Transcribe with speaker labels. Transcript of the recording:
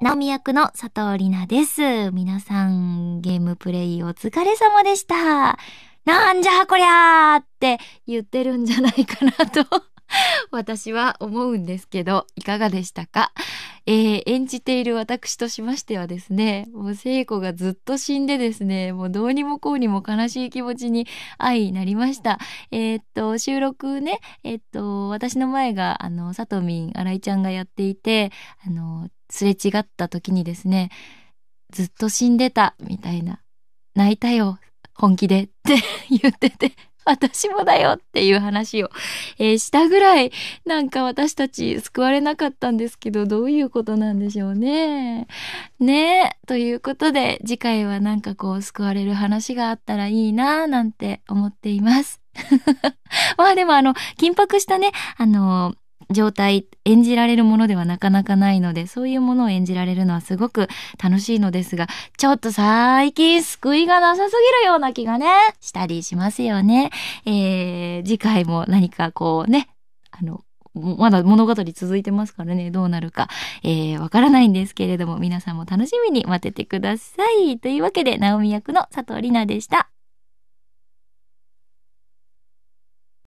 Speaker 1: ナオ役の佐藤里奈です。皆さん、ゲームプレイお疲れ様でした。なんじゃこりゃーって言ってるんじゃないかなと私は思うんですけど、いかがでしたかえー、演じている私としましてはですね、もう聖子がずっと死んでですね、もうどうにもこうにも悲しい気持ちに愛になりました。えー、っと、収録ね、えー、っと、私の前が、あの、さとみん、新井ちゃんがやっていて、あの、すれ違った時にですね、ずっと死んでた、みたいな、泣いたよ、本気でって 言ってて私もだよっていう話を、えー、したぐらい、なんか私たち救われなかったんですけど、どういうことなんでしょうね。ねえ。ということで、次回はなんかこう救われる話があったらいいなぁなんて思っています。まあでもあの、緊迫したね、あのー状態演じられるものではなかなかないのでそういうものを演じられるのはすごく楽しいのですがちょっと最近救いがなさすぎるような気がねしたりしますよね。えー、次回も何かこうねあのまだ物語続いてますからね、どうなるか、えー、わからないんですけれども、皆さんも楽しみに待っててください。というわけで、ナオミ役の佐藤里奈でした。